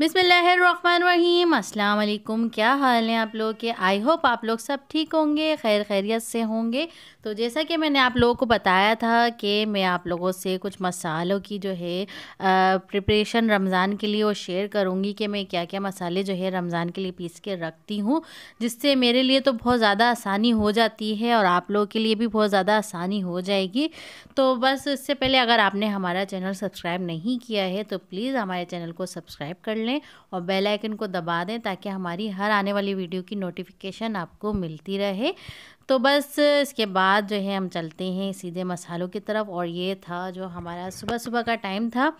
बिसमीम अल्लाम क्या हाल है आप लोग के आई होप आप लोग सब ठीक होंगे खैर खैरियत से होंगे तो जैसा कि मैंने आप लोगों को बताया था कि मैं आप लोगों से कुछ मसालों की जो है प्रिपरेशन रमज़ान के लिए वो शेयर करूँगी कि मैं क्या क्या मसाले जो है रमज़ान के लिए पीस के रखती हूँ जिससे मेरे लिए तो बहुत ज़्यादा आसानी हो जाती है और आप लोगों के लिए भी बहुत ज़्यादा आसानी हो जाएगी तो बस इससे पहले अगर आपने हमारा चैनल सब्सक्राइब नहीं किया है तो प्लीज़ हमारे चैनल को सब्सक्राइब कर लें और बेल आइकन को दबा दें ताकि हमारी हर आने वाली वीडियो की नोटिफिकेशन आपको मिलती रहे तो बस इसके बाद जो है हम चलते हैं सीधे मसालों की तरफ और ये था जो हमारा सुबह सुबह का टाइम था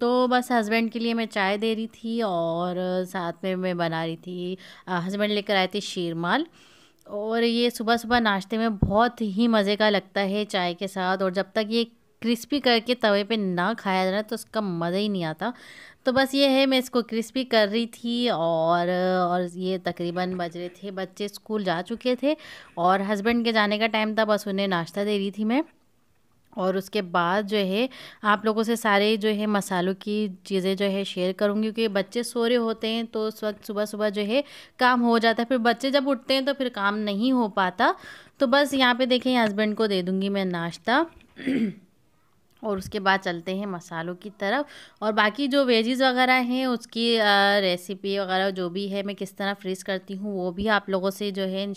तो बस हस्बैंड के लिए मैं चाय दे रही थी और साथ में मैं बना रही थी हस्बैंड लेकर आए थे शीरमाल और ये सुबह सुबह नाश्ते में बहुत ही मज़े का लगता है चाय के साथ और जब तक ये क्रिस्पी करके तवे पे ना खाया जाए तो उसका मज़ा ही नहीं आता तो बस ये है मैं इसको क्रिस्पी कर रही थी और और ये तकरीबन बज रहे थे बच्चे स्कूल जा चुके थे और हस्बैंड के जाने का टाइम था बस उन्हें नाश्ता दे रही थी मैं और उसके बाद जो है आप लोगों से सारे जो है मसालों की चीज़ें जो है शेयर करूँगी क्योंकि बच्चे सो रहे होते हैं तो उस वक्त सुबह सुबह जो है काम हो जाता है फिर बच्चे जब उठते हैं तो फिर काम नहीं हो पाता तो बस यहाँ पे देखें हस्बैंड को दे दूँगी मैं नाश्ता और उसके बाद चलते हैं मसालों की तरफ और बाकी जो वेजेस वगैरह हैं उसकी रेसिपी वगैरह जो भी है मैं किस तरह फ्रीज़ करती हूँ वो भी आप लोगों से जो है इन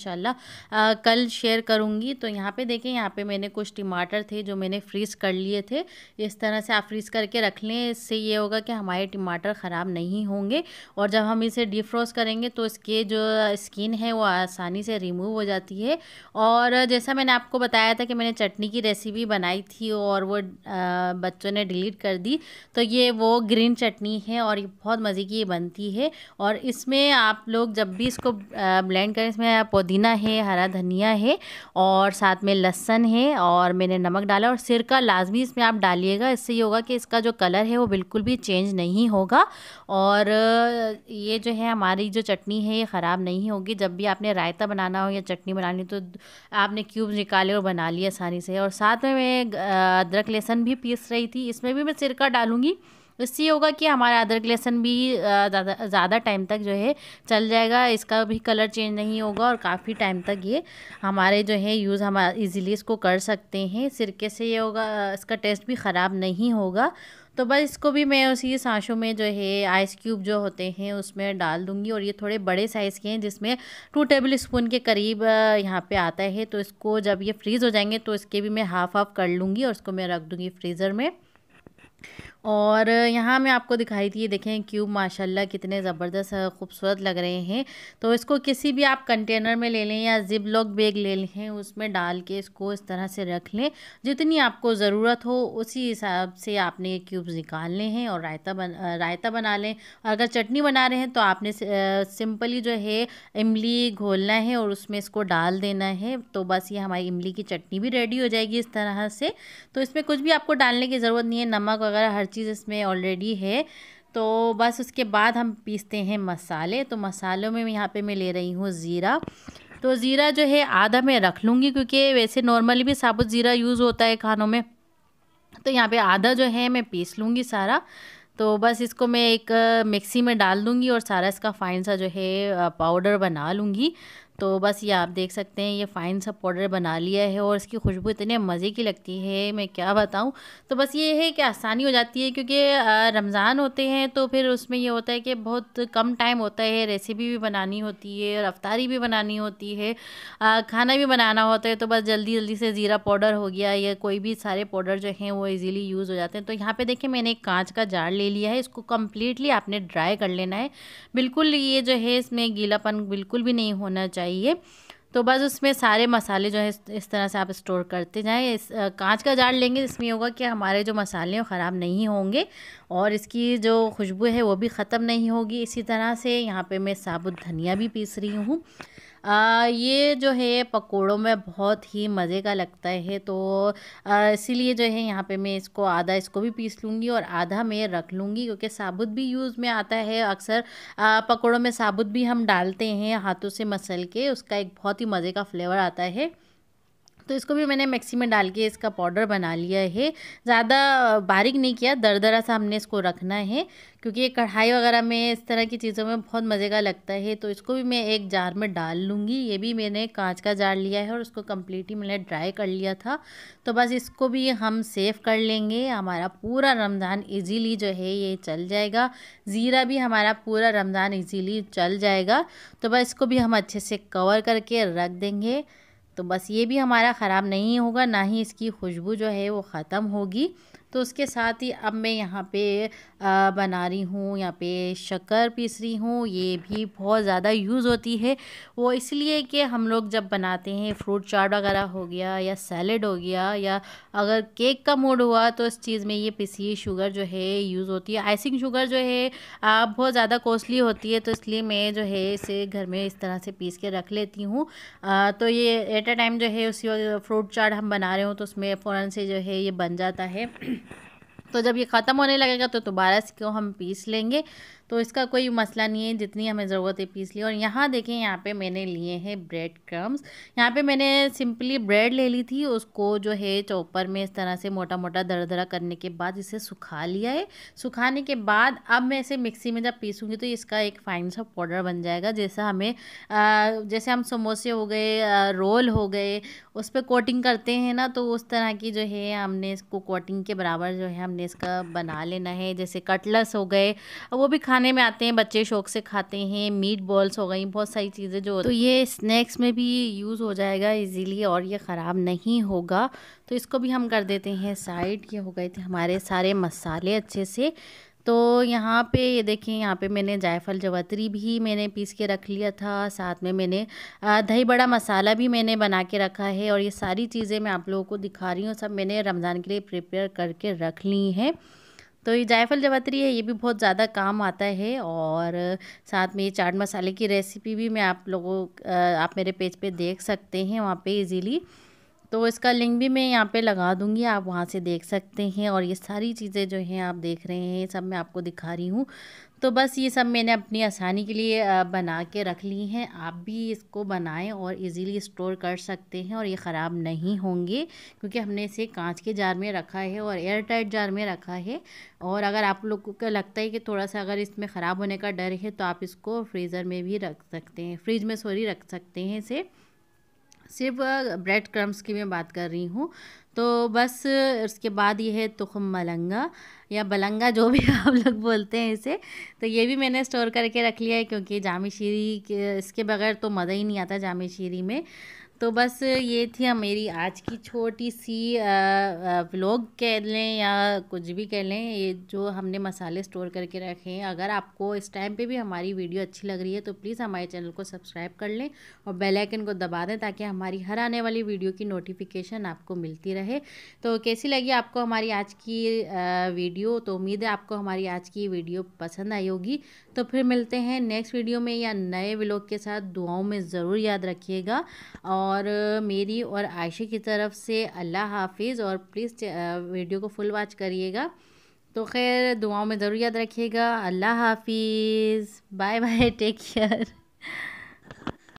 कल शेयर करूँगी तो यहाँ पे देखें यहाँ पे मैंने कुछ टमाटर थे जो मैंने फ्रीज़ कर लिए थे इस तरह से आप फ्रीज़ करके रख लें इससे ये होगा कि हमारे टमाटर ख़राब नहीं होंगे और जब हम इसे डिफ्रोज करेंगे तो इसके जो स्किन है वो आसानी से रिमूव हो जाती है और जैसा मैंने आपको बताया था कि मैंने चटनी की रेसिपी बनाई थी और वो बच्चों ने डिलीट कर दी तो ये वो ग्रीन चटनी है और ये बहुत मज़े की ये बनती है और इसमें आप लोग जब भी इसको ब्लेंड करें इसमें पुदीना है हरा धनिया है और साथ में लहसन है और मैंने नमक डाला और सिरका लाजमी इसमें आप डालिएगा इससे ये होगा कि इसका जो कलर है वो बिल्कुल भी चेंज नहीं होगा और ये जो है हमारी जो चटनी है ये ख़राब नहीं होगी जब भी आपने रायता बनाना हो या चटनी बनानी तो आपने क्यूब्स निकाले और बना लिया आसानी से और साथ में मैं अदरक लहसन भी पीस रही थी इसमें भी मैं सिरका डालूंगी तो इससे ये होगा कि हमारा अदरक लहसन भी ज़्यादा ज़्यादा टाइम तक जो है चल जाएगा इसका भी कलर चेंज नहीं होगा और काफ़ी टाइम तक ये हमारे जो है यूज़ हम इजीली इसको कर सकते हैं सिरके से ये होगा इसका टेस्ट भी ख़राब नहीं होगा तो बस इसको भी मैं उसी सांसों में जो है आइस क्यूब जो होते हैं उसमें डाल दूंगी और ये थोड़े बड़े साइज़ के हैं जिसमें टू टेबल स्पून के करीब यहाँ पे आता है तो इसको जब ये फ्रीज़ हो जाएंगे तो इसके भी मैं हाफ़ हाफ़ कर लूँगी और इसको मैं रख दूँगी फ्रीज़र में और यहाँ मैं आपको दिखाई थी ये देखें क्यूब माशाल्लाह कितने ज़बरदस्त खूबसूरत लग रहे हैं तो इसको किसी भी आप कंटेनर में ले लें या जिप लॉक बैग ले लें उसमें डाल के इसको इस तरह से रख लें जितनी आपको ज़रूरत हो उसी हिसाब से आपने ये क्यूब्स निकालने हैं और रायता बन रायता बना लें और अगर चटनी बना रहे हैं तो आपने सिंपली जो है इमली घोलना है और उसमें इसको डाल देना है तो बस ये हमारी इमली की चटनी भी रेडी हो जाएगी इस तरह से तो इसमें कुछ भी आपको डालने की ज़रूरत नहीं है नमक वगैरह हर चीज़ इसमें ऑलरेडी है तो बस उसके बाद हम पीसते हैं मसाले तो मसालों में यहाँ पे मैं ले रही हूँ ज़ीरा तो ज़ीरा जो है आधा मैं रख लूँगी क्योंकि वैसे नॉर्मली भी साबुत ज़ीरा यूज़ होता है खानों में तो यहाँ पे आधा जो है मैं पीस लूँगी सारा तो बस इसको मैं एक मिक्सी में डाल दूँगी और सारा इसका फाइन सा जो है पाउडर बना लूँगी तो बस ये आप देख सकते हैं ये फ़ाइन सा पाउडर बना लिया है और इसकी खुशबू इतने मज़े की लगती है मैं क्या बताऊँ तो बस ये है कि आसानी हो जाती है क्योंकि रमज़ान होते हैं तो फिर उसमें ये होता है कि बहुत कम टाइम होता है रेसिपी भी बनानी होती है और अफ्तारी भी बनानी होती है खाना भी बनाना होता है तो बस जल्दी जल्दी से ज़ीरा पाउडर हो गया या कोई भी सारे पाउडर जो हैं वो ईज़िली यूज़ हो जाते हैं तो यहाँ पर देखिए मैंने एक कांच का जार ले लिया है इसको कम्प्लीटली आपने ड्राई कर लेना है बिल्कुल ये जो है इसमें गीलापन बिल्कुल भी नहीं होना चाहिए चाहिए तो बस उसमें सारे मसाले जो है इस तरह से आप स्टोर करते जाएं इस कांच का जार लेंगे इसमें होगा कि हमारे जो मसाले हैं ख़राब नहीं होंगे और इसकी जो खुशबू है वो भी ख़त्म नहीं होगी इसी तरह से यहाँ पे मैं साबुत धनिया भी पीस रही हूँ आ, ये जो है पकोड़ों में बहुत ही मज़े का लगता है तो इसीलिए जो है यहाँ पे मैं इसको आधा इसको भी पीस लूँगी और आधा मैं रख लूँगी क्योंकि साबुत भी यूज़ में आता है अक्सर पकोड़ों में साबुत भी हम डालते हैं हाथों से मसल के उसका एक बहुत ही मज़े का फ्लेवर आता है तो इसको भी मैंने मिक्सी में डाल के इसका पाउडर बना लिया है ज़्यादा बारीक नहीं किया दरदरा सा हमने इसको रखना है क्योंकि ये कढ़ाई वगैरह में इस तरह की चीज़ों में बहुत मज़े का लगता है तो इसको भी मैं एक जार में डाल लूँगी ये भी मैंने कांच का जार लिया है और उसको कम्प्लीट ही मैंने ड्राई कर लिया था तो बस इसको भी हम सेव कर लेंगे हमारा पूरा रमज़ान ईजीली जो है ये चल जाएगा ज़ीरा भी हमारा पूरा रमज़ान ईजीली चल जाएगा तो बस इसको भी हम अच्छे से कवर करके रख देंगे तो बस ये भी हमारा ख़राब नहीं होगा ना ही इसकी खुशबू जो है वो ख़त्म होगी तो उसके साथ ही अब मैं यहाँ पे बना रही हूँ यहाँ पे शक्कर पीस रही हूँ ये भी बहुत ज़्यादा यूज़ होती है वो इसलिए कि हम लोग जब बनाते हैं फ्रूट चाट वगैरह हो गया या सैलड हो गया या अगर केक का मूड हुआ तो इस चीज़ में ये पिसी शुगर जो है यूज़ होती है आइसिंग शुगर जो है बहुत ज़्यादा कॉस्टली होती है तो इसलिए मैं जो है इसे घर में इस तरह से पीस के रख लेती हूँ तो ये एट अ टाइम जो है उसी फ्रूट चाट हम बना रहे हो तो उसमें फ़ौरन से जो है ये बन जाता है तो जब ये ख़त्म होने लगेगा तो दोबारा इसको हम पीस लेंगे तो इसका कोई मसला नहीं है जितनी हमें ज़रूरत है पीस ली और यहाँ देखें यहाँ पे मैंने लिए हैं ब्रेड क्रम्स यहाँ पे मैंने सिंपली ब्रेड ले ली थी उसको जो है चॉपर में इस तरह से मोटा मोटा दर दरा करने के बाद इसे सुखा लिया है सुखाने के बाद अब मैं इसे मिक्सी में जब पीसूँगी तो इसका एक फाइन सा पाउडर बन जाएगा जैसा हमें आ, जैसे हम समोसे हो गए रोल हो गए उस पर कोटिंग करते हैं ना तो उस तरह की जो है हमने इसको कोटिंग के बराबर जो है हमने इसका बना लेना है जैसे कटलस हो गए वो भी खा खाने में आते हैं बच्चे शौक से खाते हैं मीट बॉल्स हो गई बहुत सारी चीज़ें जो तो ये स्नैक्स में भी यूज़ हो जाएगा इजीली और ये ख़राब नहीं होगा तो इसको भी हम कर देते हैं साइड ये हो गए थे हमारे सारे मसाले अच्छे से तो यहाँ पे ये देखें यहाँ पे मैंने जायफल जवतरी भी मैंने पीस के रख लिया था साथ में मैंने दही बड़ा मसाला भी मैंने बना के रखा है और ये सारी चीज़ें मैं आप लोगों को दिखा रही हूँ सब मैंने रमज़ान के लिए प्रिपेयर करके रख ली हैं तो ये जायफल जवात्री है ये भी बहुत ज़्यादा काम आता है और साथ में ये चाट मसाले की रेसिपी भी मैं आप लोगों आप मेरे पेज पे देख सकते हैं वहाँ पे इजीली तो इसका लिंक भी मैं यहाँ पे लगा दूँगी आप वहाँ से देख सकते हैं और ये सारी चीज़ें जो हैं आप देख रहे हैं सब मैं आपको दिखा रही हूँ तो बस ये सब मैंने अपनी आसानी के लिए बना के रख ली हैं आप भी इसको बनाएं और इजीली स्टोर कर सकते हैं और ये ख़राब नहीं होंगे क्योंकि हमने इसे कांच के जार में रखा है और एयर टाइट जार में रखा है और अगर आप लोगों को लगता है कि थोड़ा सा अगर इसमें ख़राब होने का डर है तो आप इसको फ्रीज़र में भी रख सकते हैं फ्रिज में सॉरी रख सकते हैं इसे सिर्फ ब्रेड क्रम्स की मैं बात कर रही हूँ तो बस उसके बाद ये है तुखम मलंगा या बलंगा जो भी आप लोग बोलते हैं इसे तो ये भी मैंने स्टोर करके रख लिया है क्योंकि जामी शीरी इसके बगैर तो मज़ा ही नहीं आता जामी शीरी में तो बस ये थी मेरी आज की छोटी सी व्लॉग कह लें या कुछ भी कह लें ये जो हमने मसाले स्टोर करके रखे हैं अगर आपको इस टाइम पे भी हमारी वीडियो अच्छी लग रही है तो प्लीज़ हमारे चैनल को सब्सक्राइब कर लें और बेल आइकन को दबा दें ताकि हमारी हर आने वाली वीडियो की नोटिफिकेशन आपको मिलती रहे तो कैसी लगी आपको हमारी आज की वीडियो तो उम्मीद है आपको हमारी आज की वीडियो पसंद आई होगी तो फिर मिलते हैं नेक्स्ट वीडियो में या नए व्लॉग के साथ दुआओं में ज़रूर याद रखिएगा और और मेरी और आयशे की तरफ से अल्लाह हाफिज़ और प्लीज़ वीडियो uh, को फुल वॉच करिएगा तो खैर दुआओं में ज़रूर याद रखिएगा अल्लाह हाफिज़ बाय बाय टेक केयर